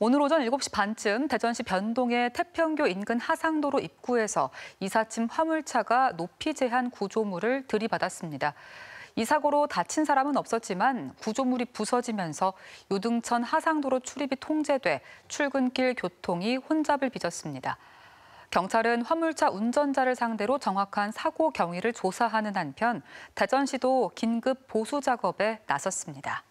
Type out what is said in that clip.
오늘 오전 7시 반쯤 대전시 변동의 태평교 인근 하상도로 입구에서 이삿짐 화물차가 높이 제한 구조물을 들이받았습니다. 이 사고로 다친 사람은 없었지만 구조물이 부서지면서 요등천 하상도로 출입이 통제돼 출근길 교통이 혼잡을 빚었습니다. 경찰은 화물차 운전자를 상대로 정확한 사고 경위를 조사하는 한편 대전시도 긴급 보수 작업에 나섰습니다.